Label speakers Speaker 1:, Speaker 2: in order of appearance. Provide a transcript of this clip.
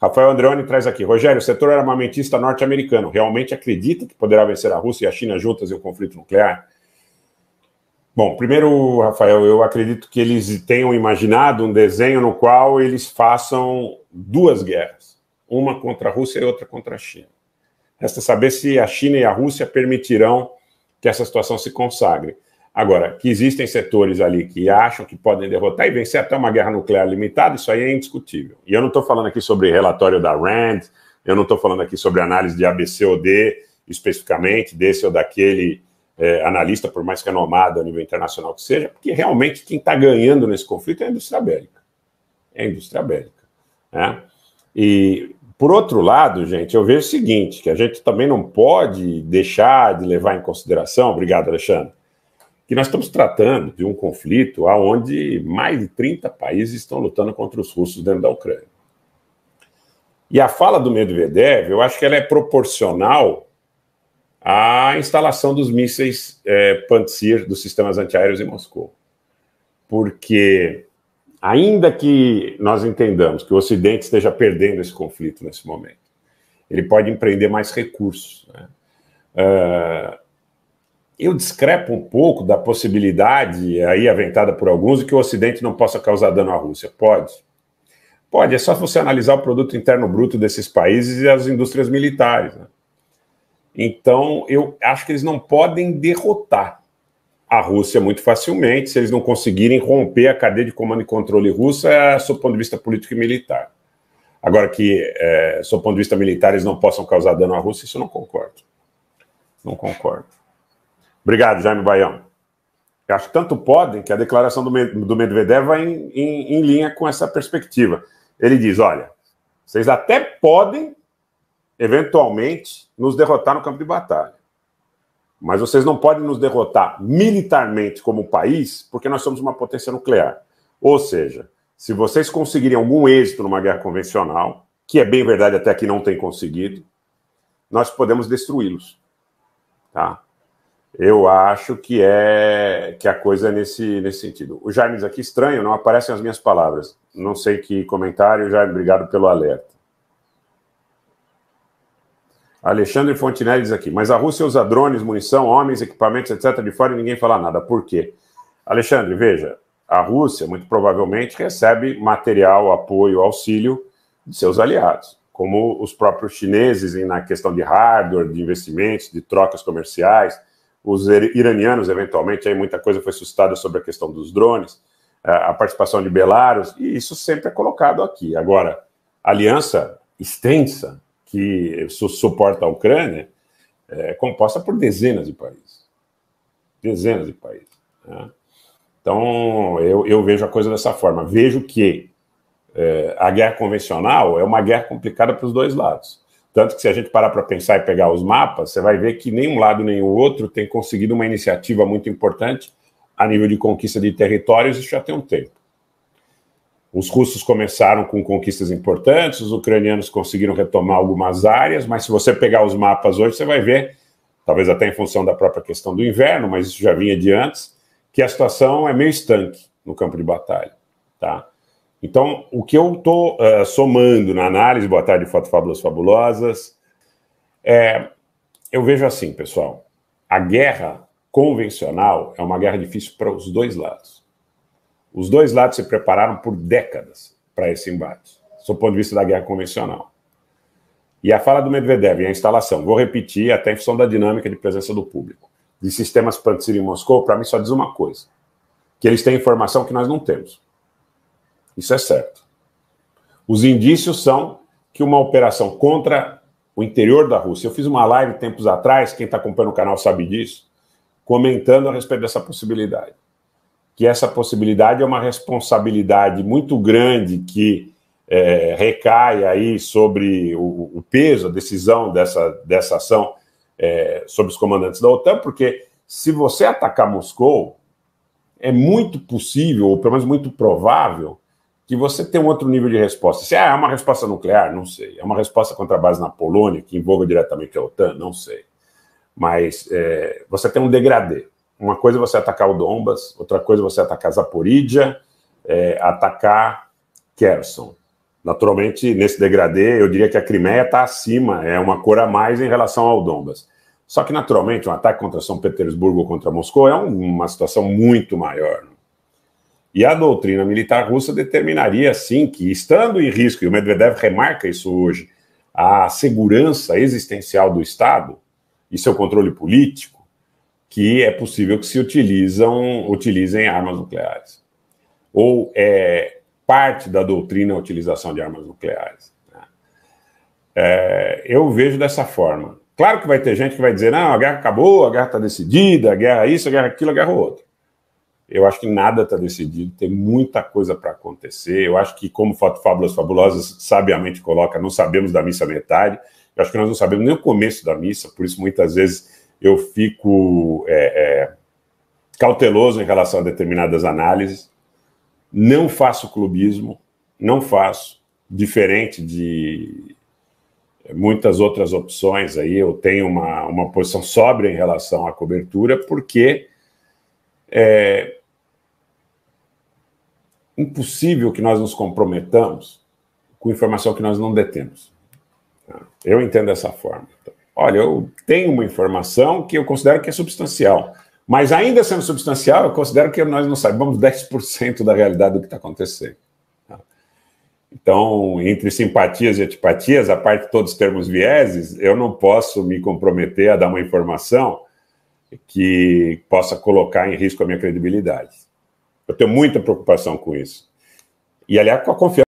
Speaker 1: Rafael Andreoni traz aqui. Rogério, o setor armamentista norte-americano realmente acredita que poderá vencer a Rússia e a China juntas em um conflito nuclear? Bom, primeiro, Rafael, eu acredito que eles tenham imaginado um desenho no qual eles façam duas guerras, uma contra a Rússia e outra contra a China. Resta saber se a China e a Rússia permitirão que essa situação se consagre. Agora, que existem setores ali que acham que podem derrotar e vencer até uma guerra nuclear limitada, isso aí é indiscutível. E eu não estou falando aqui sobre relatório da RAND, eu não estou falando aqui sobre análise de ABC ou D, especificamente, desse ou daquele é, analista, por mais que é nomado a nível internacional que seja, porque realmente quem está ganhando nesse conflito é a indústria bélica. É a indústria bélica. Né? E, por outro lado, gente, eu vejo o seguinte, que a gente também não pode deixar de levar em consideração... Obrigado, Alexandre que nós estamos tratando de um conflito onde mais de 30 países estão lutando contra os russos dentro da Ucrânia. E a fala do Medvedev, eu acho que ela é proporcional à instalação dos mísseis é, Pantsir, dos sistemas antiaéreos em Moscou. Porque, ainda que nós entendamos que o Ocidente esteja perdendo esse conflito nesse momento, ele pode empreender mais recursos. Né? Uh, eu discrepo um pouco da possibilidade, aí aventada por alguns, de que o Ocidente não possa causar dano à Rússia. Pode. Pode, é só você analisar o produto interno bruto desses países e as indústrias militares. Né? Então, eu acho que eles não podem derrotar a Rússia muito facilmente se eles não conseguirem romper a cadeia de comando e controle russa, é, sob ponto de vista político e militar. Agora que, é, sob ponto de vista militar, eles não possam causar dano à Rússia, isso eu não concordo. Não concordo. Obrigado, Jaime Baião. Eu acho que tanto podem que a declaração do, Medvedev vai em, em, em linha com essa perspectiva. Ele diz: olha, vocês até podem, eventualmente, nos derrotar no campo de batalha. Mas vocês não podem nos derrotar militarmente como país, porque nós somos uma potência nuclear. Ou seja, se vocês conseguirem algum êxito numa guerra convencional, que é bem verdade até que não tem conseguido, nós podemos destruí-los. Tá? Eu acho que é que a coisa é nesse, nesse sentido. O Jaime diz aqui, estranho, não aparecem as minhas palavras. Não sei que comentário, Jaime, obrigado pelo alerta. Alexandre Fontinelli diz aqui, mas a Rússia usa drones, munição, homens, equipamentos, etc., de fora e ninguém fala nada. Por quê? Alexandre, veja, a Rússia muito provavelmente recebe material, apoio, auxílio de seus aliados, como os próprios chineses na questão de hardware, de investimentos, de trocas comerciais os iranianos, eventualmente, aí muita coisa foi suscitada sobre a questão dos drones, eh, a participação de Belarus, e isso sempre é colocado aqui. Agora, aliança extensa que suporta a Ucrânia eh, é composta por dezenas de países. Dezenas de países. Né? Então, eu, eu, vejo a coisa dessa forma. Vejo que é, a guerra convencional é uma guerra complicada para os dois lados. Tanto que se a gente parar para pensar e pegar os mapas, você vai ver que nem um lado nem o outro tem conseguido uma iniciativa muito importante a nível de conquista de territórios, isso já tem um tempo. Os russos começaram com conquistas importantes, os ucranianos conseguiram retomar algumas áreas, mas se você pegar os mapas hoje, você vai ver, talvez até em função da própria questão do inverno, mas isso já vinha de antes, que a situação é meio estanque no campo de batalha. Tá? Então, o que eu estou uh, somando na análise, boa tarde, foto Fábulas Fabulosas, é, eu vejo assim, pessoal, a guerra convencional é uma guerra difícil para os dois lados. Os dois lados se prepararam por décadas para esse embate, do ponto de vista da guerra convencional. E a fala do Medvedev e a instalação, vou repetir até em função da dinâmica de presença do público, de sistemas Pantsir em Moscou, para mim só diz uma coisa, que eles têm informação que nós não temos. Isso é certo. Os indícios são que uma operação contra o interior da Rússia. Eu fiz uma live tempos atrás, quem está acompanhando o canal sabe disso, comentando a respeito dessa possibilidade. Que essa possibilidade é uma responsabilidade muito grande que é, recai aí sobre o, o, peso, a decisão dessa, dessa ação é, sobre os comandantes da OTAN, porque se você atacar Moscou, é muito possível, ou pelo menos muito provável, que você tem um outro nível de resposta. Se ah, é uma resposta nuclear, não sei. É uma resposta contra a base na Polônia, que envolve diretamente a OTAN, não sei. Mas é, você tem um degradê. Uma coisa é você atacar o Dombas, outra coisa é você atacar Zaporídia, é, atacar Kherson. Naturalmente, nesse degradê, eu diria que a Crimeia está acima, é uma cor a mais em relação ao Dombas. Só que, naturalmente, um ataque contra São Petersburgo ou contra Moscou é uma situação muito maior. Né? E a doutrina militar russa determinaria, sim, que estando em risco, e o Medvedev remarca isso hoje, a segurança existencial do Estado e seu controle político, que é possível que se utilizam, utilizem armas nucleares. Ou é parte da doutrina a utilização de armas nucleares. É, eu vejo dessa forma. Claro que vai ter gente que vai dizer, não, a guerra acabou, a guerra está decidida, a guerra é isso, a guerra é aquilo, a guerra é outro. Eu acho que nada está decidido, tem muita coisa para acontecer. Eu acho que, como Foto Fábulas Fabulosas sabiamente coloca, não sabemos da missa metade. Eu acho que nós não sabemos nem o começo da missa, por isso muitas vezes eu fico é, é, cauteloso em relação a determinadas análises. Não faço clubismo, não faço. Diferente de muitas outras opções aí, eu tenho uma, uma posição sóbria em relação à cobertura, porque. É, impossível que nós nos comprometamos com informação que nós não detemos. Eu entendo dessa forma. Olha, eu tenho uma informação que eu considero que é substancial, mas ainda sendo substancial, eu considero que nós não sabemos 10% da realidade do que está acontecendo. Então, entre simpatias e antipatias, a parte de todos os termos vieses, eu não posso me comprometer a dar uma informação que possa colocar em risco a minha credibilidade. Eu tenho muita preocupação com isso. E, aliás, com a confiança